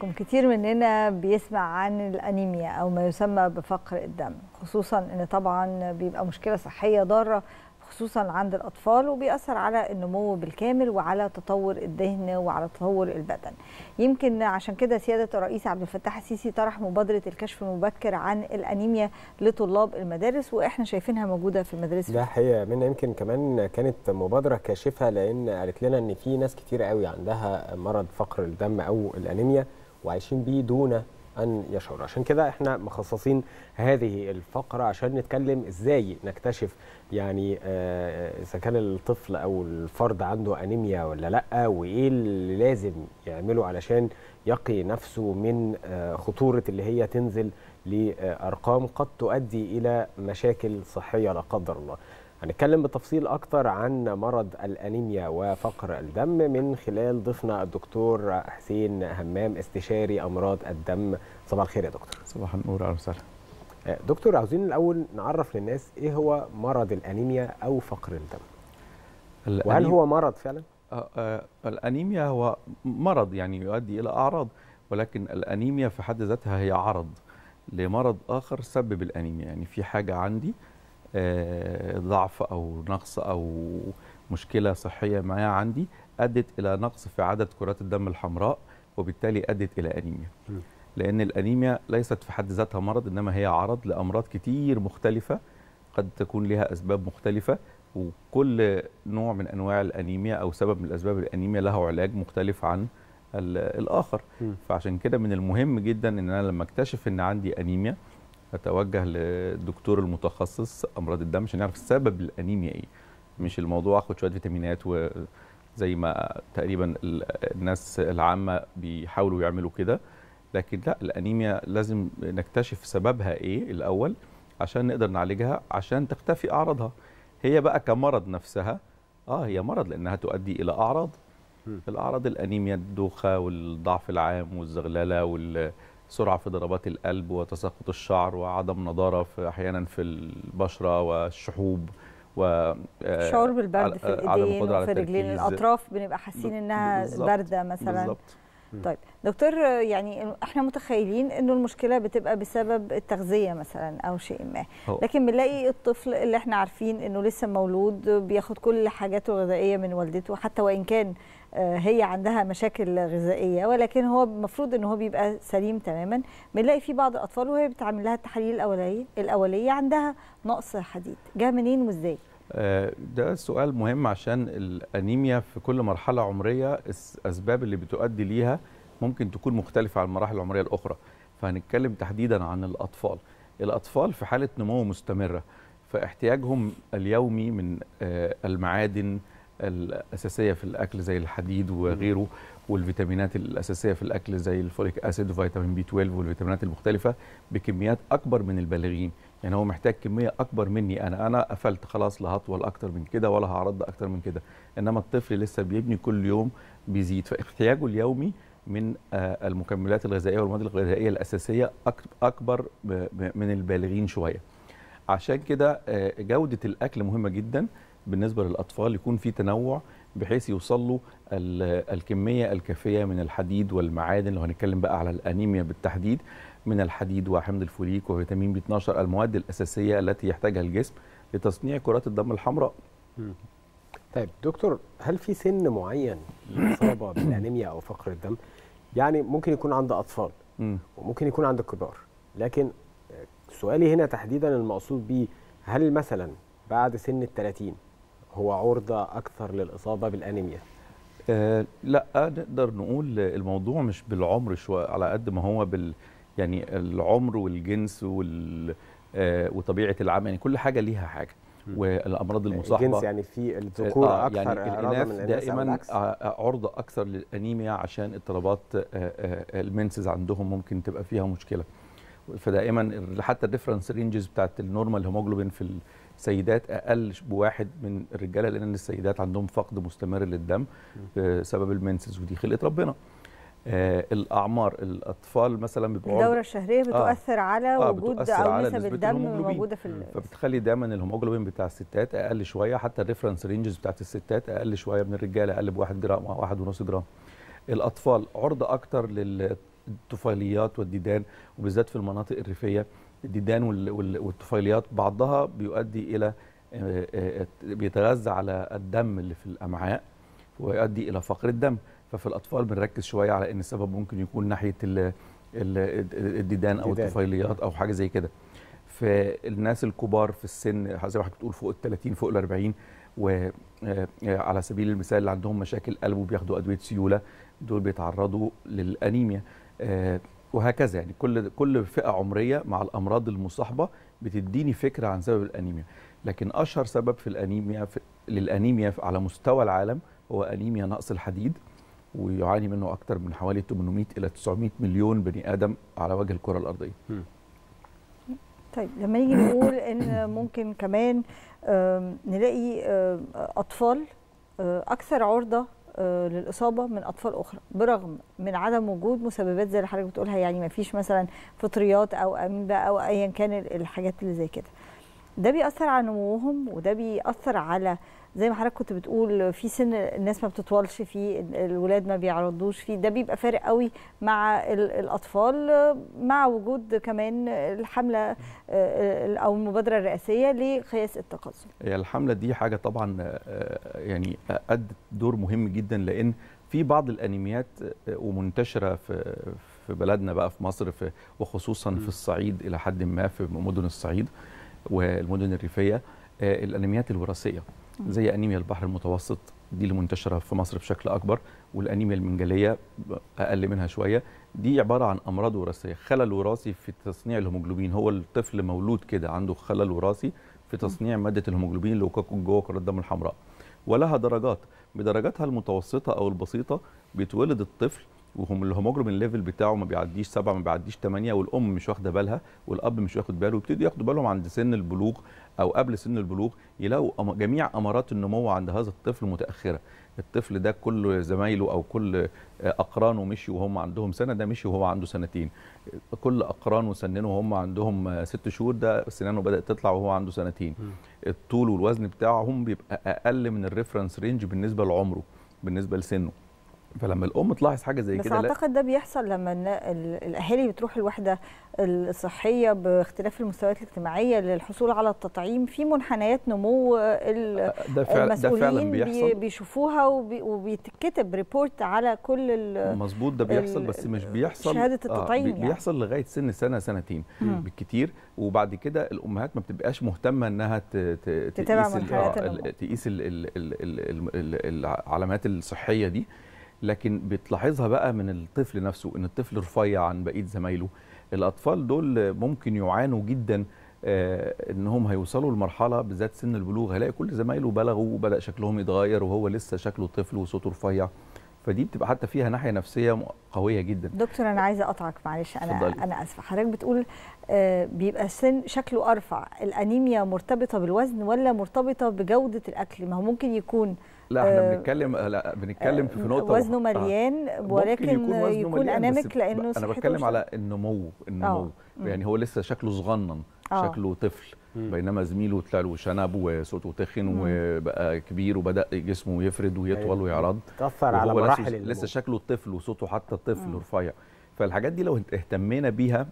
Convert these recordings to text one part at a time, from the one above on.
كم كتير مننا بيسمع عن الانيميا او ما يسمى بفقر الدم خصوصا ان طبعا بيبقى مشكله صحيه ضاره خصوصا عند الاطفال وبيأثر على النمو بالكامل وعلى تطور الدهن وعلى تطور البدن يمكن عشان كده سياده الرئيس عبد الفتاح السيسي طرح مبادره الكشف المبكر عن الانيميا لطلاب المدارس واحنا شايفينها موجوده في المدارس ده حقيقه منى يمكن كمان كانت مبادره كاشفه لان قالت لنا ان في ناس كتير قوي عندها مرض فقر الدم او الانيميا وعايشين بيه دون ان يشعروا عشان كده احنا مخصصين هذه الفقره عشان نتكلم ازاي نكتشف يعني آه، اذا كان الطفل او الفرد عنده انيميا ولا لا وايه اللي لازم يعمله علشان يقي نفسه من آه، خطوره اللي هي تنزل لارقام قد تؤدي الى مشاكل صحيه لا قدر الله هنتكلم بتفصيل أكتر عن مرض الأنيميا وفقر الدم من خلال ضيفنا الدكتور حسين همام استشاري أمراض الدم صباح الخير يا دكتور صباح النور أهلا وسهلا أه، دكتور عاوزين الأول نعرف للناس إيه هو مرض الأنيميا أو فقر الدم الأنيم... وهل هو مرض فعلا؟ آه آه الأنيميا هو مرض يعني يؤدي إلى أعراض ولكن الأنيميا في حد ذاتها هي عرض لمرض آخر سبب الأنيميا يعني في حاجة عندي آه، ضعف او نقص او مشكله صحيه معايا عندي ادت الى نقص في عدد كرات الدم الحمراء وبالتالي ادت الى انيميا لان الانيميا ليست في حد ذاتها مرض انما هي عرض لامراض كتير مختلفه قد تكون لها اسباب مختلفه وكل نوع من انواع الانيميا او سبب من اسباب الانيميا له علاج مختلف عن الاخر م. فعشان كده من المهم جدا ان انا لما اكتشف ان عندي انيميا اتوجه للدكتور المتخصص امراض الدم عشان نعرف سبب الانيميا ايه مش الموضوع اخد شويه فيتامينات وزي ما تقريبا الناس العامه بيحاولوا يعملوا كده لكن لا الانيميا لازم نكتشف سببها ايه الاول عشان نقدر نعالجها عشان تختفي اعراضها هي بقى كمرض نفسها اه هي مرض لانها تؤدي الى اعراض الاعراض الانيميا الدوخه والضعف العام والزغلله وال سرعه في ضربات القلب وتساقط الشعر وعدم نضاره في احيانا في البشره والشحوب و آه، شعور بالبرد في آه، الايدين وفي الرجلين الاطراف بنبقى حاسين انها بارده مثلا بالزبط. طيب دكتور يعني احنا متخيلين انه المشكله بتبقى بسبب التغذيه مثلا او شيء ما لكن بنلاقي الطفل اللي احنا عارفين انه لسه مولود بياخد كل حاجاته الغذائيه من والدته حتى وان كان آه، هي عندها مشاكل غذائيه ولكن هو المفروض ان هو بيبقى سليم تماما بنلاقي في بعض الاطفال وهي بتعمل لها التحاليل الاوليه الاوليه عندها نقص حديد جه منين وازاي آه، ده سؤال مهم عشان الانيميا في كل مرحله عمريه الاسباب اللي بتؤدي ليها ممكن تكون مختلفه عن المراحل العمريه الاخرى فهنتكلم تحديدا عن الاطفال الاطفال في حاله نمو مستمره فاحتياجهم اليومي من آه، المعادن الاساسيه في الاكل زي الحديد وغيره والفيتامينات الاساسيه في الاكل زي الفوليك اسيد وفيتامين بي 12 والفيتامينات المختلفه بكميات اكبر من البالغين يعني هو محتاج كميه اكبر مني انا انا قفلت خلاص لا هطول اكتر من كده ولا هعرض اكتر من كده انما الطفل لسه بيبني كل يوم بيزيد فاحتياجه اليومي من آه، المكملات الغذائيه والمواد الغذائيه الاساسيه اكبر من البالغين شويه عشان كده آه، جوده الاكل مهمه جدا بالنسبه للاطفال يكون في تنوع بحيث يوصل له الكميه الكافيه من الحديد والمعادن لو هنتكلم بقى على الانيميا بالتحديد من الحديد وحمض الفوليك وفيتامين بي 12 المواد الاساسيه التي يحتاجها الجسم لتصنيع كرات الدم الحمراء. طيب دكتور هل في سن معين للاصابه بالانيميا او فقر الدم؟ يعني ممكن يكون عند اطفال وممكن يكون عند الكبار لكن سؤالي هنا تحديدا المقصود به هل مثلا بعد سن ال 30 هو عرضة أكثر للإصابة بالأنيميا آه لا نقدر نقول الموضوع مش بالعمر شوية على قد ما هو بال يعني العمر والجنس وال آه وطبيعة العمل يعني كل حاجة ليها حاجة والامراض يعني المصاحبه الجنس يعني في الذكور آه, آه، اكثر يعني الاناث دائما آه، آه، عرضه اكثر للانيميا عشان اضطرابات المنسز عندهم ممكن تبقى فيها مشكله فدائما حتى الريفرنس رينجز بتاعت النورمال هيموجلوبين في سيدات اقل بواحد من الرجاله لان السيدات عندهم فقد مستمر للدم بسبب المنسز ودي خلقه ربنا آه الاعمار الاطفال مثلا بيبقوا الدوره الشهريه آه. بتؤثر آه على آه وجود بتؤثر او نسب الدم الموجوده في فبتخلي دايما الهيموجلوبين بتاع الستات اقل شويه حتى الريفرنس رينجز بتاعت الستات اقل شويه من الرجاله اقل بواحد جرام او واحد ونص جرام الاطفال عرضه اكتر للطفيليات والديدان وبالذات في المناطق الريفيه الديدان والطفيليات بعضها بيؤدي الى آه، آه، آه، بيتغذى على الدم اللي في الامعاء ويؤدي الى فقر الدم ففي الاطفال بنركز شويه على ان السبب ممكن يكون ناحيه الديدان او الطفيليات او حاجه زي كده فالناس الكبار في السن زي ما حضرتك بتقول فوق ال 30 فوق ال 40 وعلى سبيل المثال اللي عندهم مشاكل قلب وبياخدوا ادويه سيوله دول بيتعرضوا للانيميا وهكذا يعني كل كل فئه عمريه مع الامراض المصاحبه بتديني فكره عن سبب الانيميا لكن اشهر سبب في الانيميا في للانيميا على مستوى العالم هو انيميا نقص الحديد ويعاني منه اكثر من حوالي 800 الى 900 مليون بني ادم على وجه الكره الارضيه طيب لما نيجي نقول ان ممكن كمان نلاقي اطفال اكثر عرضه آه، للاصابه من اطفال اخرى برغم من عدم وجود مسببات زي اللي حضرتك بتقولها يعني ما فيش مثلا فطريات او اميبا او ايا كان الحاجات اللي زي كده ده بيأثر على نموهم وده بيأثر على زي ما حضرتك كنت بتقول في سن الناس ما بتطولش فيه الولاد ما بيعرضوش فيه ده بيبقى فارق قوي مع الاطفال مع وجود كمان الحمله آه، او المبادره الرئاسيه لقياس التقزم الحمله دي حاجه طبعا آه، يعني ادت دور مهم جدا لان في بعض الانيميات آه، ومنتشره في في بلدنا بقى في مصر في وخصوصا في الصعيد الى حد ما في مدن الصعيد والمدن الريفيه آه، الانيميات الوراثيه زي انيميا البحر المتوسط دي اللي منتشره في مصر بشكل اكبر والانيميا المنجليه اقل منها شويه دي عباره عن امراض وراثيه خلل وراثي في تصنيع الهيموجلوبين هو الطفل مولود كده عنده خلل وراثي في تصنيع ماده الهيموجلوبين اللي جوه كره الدم الحمراء ولها درجات بدرجاتها المتوسطه او البسيطه بيتولد الطفل وهم الهيموجلوبين ليفل بتاعه ما بيعديش سبعه ما بيعديش ثمانيه والام مش واخده بالها والاب مش واخد باله ويبتدوا ياخدوا بالهم عند سن البلوغ او قبل سن البلوغ يلاقوا جميع امارات النمو عند هذا الطفل متاخره الطفل ده كل زمايله او كل اقرانه مشي وهم عندهم سنه ده مشي وهو عنده سنتين كل اقرانه سننه وهم عندهم ست شهور ده سنانه بدات تطلع وهو عنده سنتين الطول والوزن بتاعهم بيبقى اقل من الريفرنس رينج بالنسبه لعمره بالنسبه لسنه فلما الام تلاحظ حاجه زي كده بس اعتقد ده بيحصل لما الاهالي بتروح الوحده الصحيه باختلاف المستويات الاجتماعيه للحصول على التطعيم في منحنيات نمو ده فعلا المسؤولين ده فعلا بيحصل بيشوفوها وبي وبيتكتب ريبورت على كل مظبوط ده بيحصل بس مش بيحصل شهاده آه، التطعيم آه يعني. بيحصل لغايه سن سنه سنتين بالكثير بالكتير وبعد كده الامهات ما بتبقاش مهتمه انها تقيس آه، تقيس العلامات الصحيه دي لكن بتلاحظها بقى من الطفل نفسه ان الطفل رفيع عن بقيه زمايله الاطفال دول ممكن يعانوا جدا آه، انهم هيوصلوا لمرحله بالذات سن البلوغ هلاقي كل زمايله بلغوا وبدا شكلهم يتغير وهو لسه شكله طفل وصوته رفيع فدي بتبقى حتى فيها ناحيه نفسيه قويه جدا دكتور انا عايزه اقطعك معلش انا فضلي. انا اسفه حضرتك بتقول آه، بيبقى السن شكله ارفع الانيميا مرتبطه بالوزن ولا مرتبطه بجوده الاكل ما هو ممكن يكون لا احنا آه، بنتكلم آه، لا بنتكلم في آه، نقطه وزنه مليان آه. ولكن يكون, وزنه يكون انامك لانه انا بتكلم على النمو النمو أوه. يعني هو لسه شكله صغنن أوه. شكله طفل مم. بينما زميله طلع له شنب وصوته تخن وبقى كبير وبدا جسمه يفرد ويطول أيوه. ويعرض تاثر على مراحل لسه, لسه شكله طفل وصوته حتى طفل رفيع فالحاجات دي لو اهتمينا بيها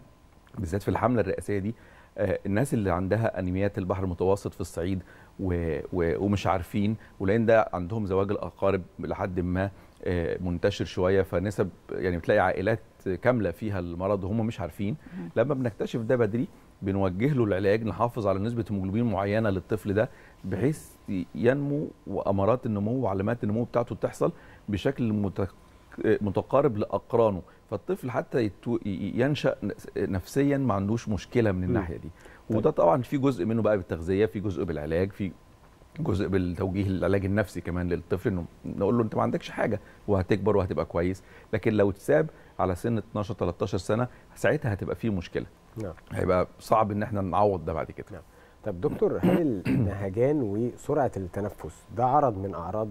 بالذات في الحمله الرئاسيه دي آه، الناس اللي عندها انيميات البحر المتوسط في الصعيد و... و... ومش عارفين ولان ده عندهم زواج الاقارب لحد ما آه، منتشر شويه فنسب يعني بتلاقي عائلات كامله فيها المرض وهم مش عارفين لما بنكتشف ده بدري بنوجه له العلاج نحافظ على نسبه هيموجلوبين معينه للطفل ده بحيث ينمو وامارات النمو وعلامات النمو بتاعته تحصل بشكل متقارب لاقرانه فالطفل حتى ينشا نفسيا ما عندوش مشكله من الناحيه دي وده طبعا في جزء منه بقى بالتغذيه في جزء بالعلاج في جزء بالتوجيه العلاج النفسي كمان للطفل انه نقول له انت ما عندكش حاجه وهتكبر وهتبقى كويس لكن لو اتساب على سن 12 13 سنه ساعتها هتبقى في مشكله نعم هيبقى صعب ان احنا نعوض ده بعد كده نعم طب دكتور هل النهجان وسرعه التنفس ده عرض من اعراض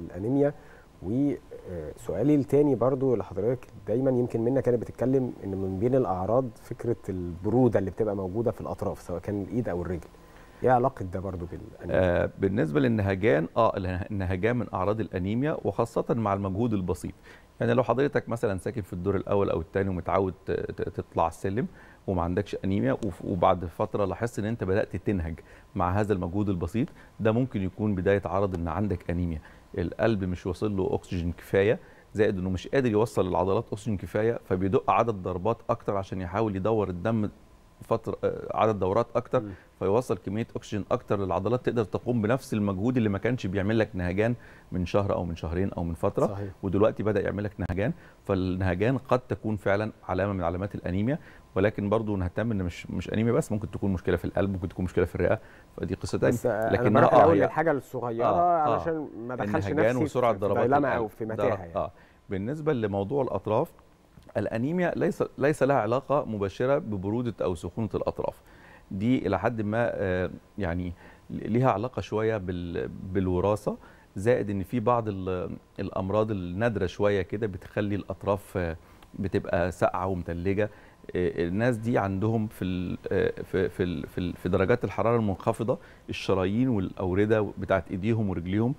الانيميا وسؤالي آه، الثاني برضو لحضرتك دايما يمكن منا كانت بتتكلم ان من بين الاعراض فكره البروده اللي بتبقى موجوده في الاطراف سواء كان الايد او الرجل ايه علاقه ده برضو بالانيميا؟ آه بالنسبه للنهجان اه النهجان من اعراض الانيميا وخاصه مع المجهود البسيط يعني لو حضرتك مثلا ساكن في الدور الاول او الثاني ومتعود تطلع السلم وما عندكش انيميا وبعد فتره لاحظت ان انت بدات تنهج مع هذا المجهود البسيط ده ممكن يكون بدايه عرض ان عندك انيميا القلب مش واصل له اكسجين كفايه زائد انه مش قادر يوصل للعضلات اكسجين كفايه فبيدق عدد ضربات اكتر عشان يحاول يدور الدم فتره آه، عدد دورات اكتر م. فيوصل كميه اكسجين اكتر للعضلات تقدر تقوم بنفس المجهود اللي ما كانش بيعمل لك نهجان من شهر او من شهرين او من فتره صحيح. ودلوقتي بدا يعمل لك نهجان فالنهجان قد تكون فعلا علامه من علامات الانيميا ولكن برضه نهتم ان مش مش انيميا بس ممكن تكون مشكله في القلب ممكن تكون مشكله في الرئه فدي قصه ثانيه لكن انا اقول الحاجه الصغيره آه،, آه،, آه علشان ما ادخلش نفسي وسرعه ضربات او في متاهه يعني. آه بالنسبه لموضوع الاطراف الانيميا ليس ليس لها علاقه مباشره ببروده او سخونه الاطراف دي الى حد ما آه، يعني ليها علاقه شويه بالوراثه زائد ان في بعض الامراض النادره شويه كده بتخلي الاطراف بتبقى ساقعه ومتلجه آه، الناس دي عندهم في آه، في في في درجات الحراره المنخفضه الشرايين والاورده بتاعت ايديهم ورجليهم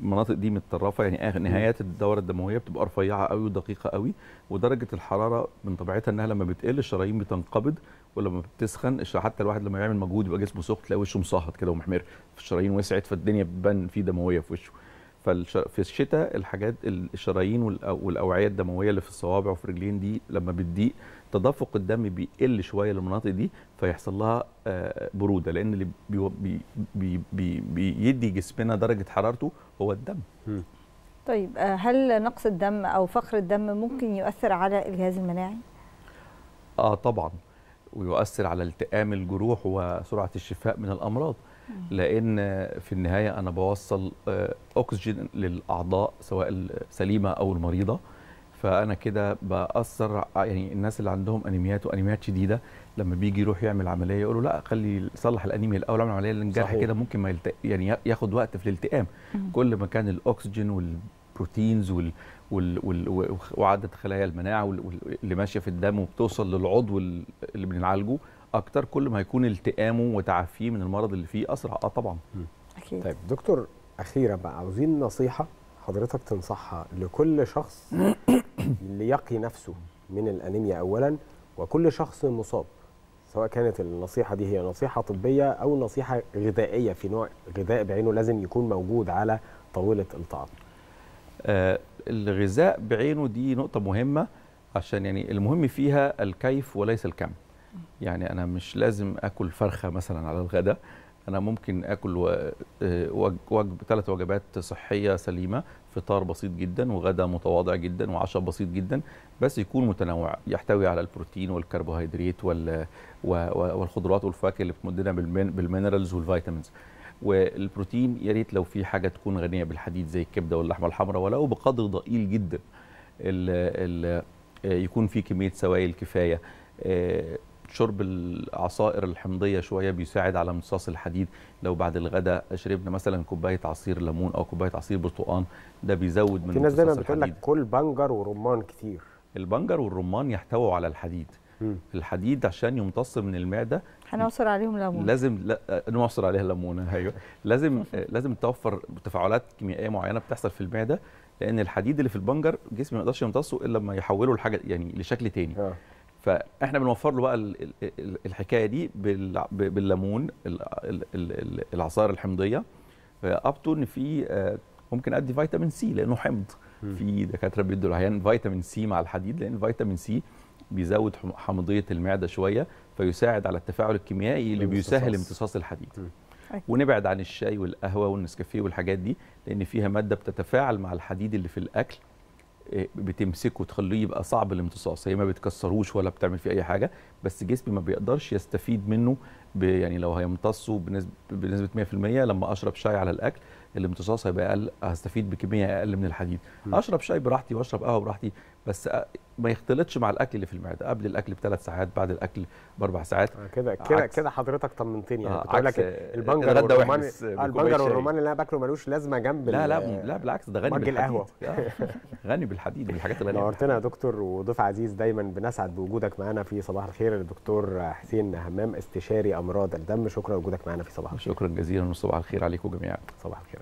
المناطق دي متطرفه يعني آه، نهايات الدوره الدمويه بتبقى رفيعه قوي ودقيقه قوي ودرجه الحراره من طبيعتها انها لما بتقل الشرايين بتنقبض ولما بتسخن حتى الواحد لما يعمل مجهود يبقى جسمه سخن تلاقي وشه مصهط كده ومحمر الشرايين وسعت فالدنيا بتبان فيه دمويه في وشه في الشتاء الحاجات الشرايين والاوعيه الدمويه اللي في الصوابع وفي الرجلين دي لما بتضيق تدفق الدم بيقل شويه للمناطق دي فيحصل لها آه، بروده لان اللي بي بي بي بيدي جسمنا درجه حرارته هو الدم طيب آه، هل نقص الدم او فقر الدم ممكن يؤثر على الجهاز المناعي اه طبعا ويؤثر على التئام الجروح وسرعه الشفاء من الامراض لان في النهايه انا بوصل آه، اكسجين للاعضاء سواء السليمه او المريضه فانا كده باثر يعني الناس اللي عندهم انيميات وانيميات شديده لما بيجي يروح يعمل عمليه يقولوا لا خلي صلح الانيميا الاول اعمل عمليه الجرح كده ممكن ما يلت... يعني ياخد وقت في الالتئام كل ما كان الاكسجين والبروتينز وال... وال... وال... وعدد خلايا المناعه وال... اللي ماشيه في الدم وبتوصل للعضو اللي بنعالجه اكتر كل ما هيكون التئامه وتعافيه من المرض اللي فيه اسرع اه طبعا اكيد طيب دكتور اخيرا بقى عاوزين نصيحه حضرتك تنصحها لكل شخص ليقي نفسه من الانيميا اولا وكل شخص مصاب سواء كانت النصيحه دي هي نصيحه طبيه او نصيحه غذائيه في نوع غذاء بعينه لازم يكون موجود على طاوله الطعام. آه الغذاء بعينه دي نقطه مهمه عشان يعني المهم فيها الكيف وليس الكم. يعني انا مش لازم اكل فرخه مثلا على الغداء انا ممكن اكل آه، وجب ثلاث وجبات صحيه سليمه فطار بسيط جدا وغدا متواضع جدا وعشاء بسيط جدا بس يكون متنوع يحتوي على البروتين والكربوهيدرات والخضروات والفواكه اللي بتمدنا بالمينرالز والفيتامينز والبروتين يا ريت لو في حاجه تكون غنيه بالحديد زي الكبده واللحمه الحمراء ولو بقدر ضئيل جدا الـ الـ آه، يكون في كميه سوائل كفايه آه، شرب العصائر الحمضيه شويه بيساعد على امتصاص الحديد لو بعد الغداء شربنا مثلا كوبايه عصير ليمون او كوبايه عصير برتقان ده بيزود من في ناس دايما بتقول لك كل بنجر ورمان كتير البنجر والرمان يحتووا على الحديد م. الحديد عشان يمتص من المعده هنعصر عليهم ليمون لازم لا آه، نعصر عليها ليمون ايوه لازم آه، لازم توفر تفاعلات كيميائيه معينه بتحصل في المعده لان الحديد اللي في البنجر جسمي ما يقدرش يمتصه الا لما يحوله لحاجه يعني لشكل تاني آه. فاحنا بنوفر له بقى الحكايه دي بالليمون العصائر الحمضيه تو آه، ان في آه، ممكن ادي فيتامين سي لانه حمض في دكاتره بيدوا العيان فيتامين سي مع الحديد لان فيتامين سي بيزود حمضيه المعده شويه فيساعد على التفاعل الكيميائي اللي بيسهل امتصاص الحديد أيوة. ونبعد عن الشاي والقهوه والنسكافيه والحاجات دي لان فيها ماده بتتفاعل مع الحديد اللي في الاكل إيه، بتمسكه تخليه يبقى صعب الامتصاص هي ما بتكسروش ولا بتعمل فيه اي حاجه بس جسمي ما بيقدرش يستفيد منه يعني لو هيمتصه بنسبه 100% لما اشرب شاي على الاكل الامتصاص هيبقى اقل هستفيد بكميه اقل من الحديد اشرب شاي براحتي واشرب قهوه براحتي بس ما يختلطش مع الاكل اللي في المعده قبل الاكل بثلاث ساعات بعد الاكل باربع ساعات آه، كده كده كده حضرتك طمنتني يعني آه، كنت لك البنجر الروماني آه، البنجر الروماني اللي انا باكله ملوش لازمه جنب لا لا لا بالعكس ده غني بالقهوه غني بالحديد بالحاجات الغنيه نورتنا يا دكتور وضيف عزيز دايما بنسعد بوجودك معانا في صباح الخير الدكتور حسين همام استشاري امراض الدم شكرا لوجودك معانا في صباح الخير شكرا جزيلا وصباح الخير عليكم جميعا صباح الخير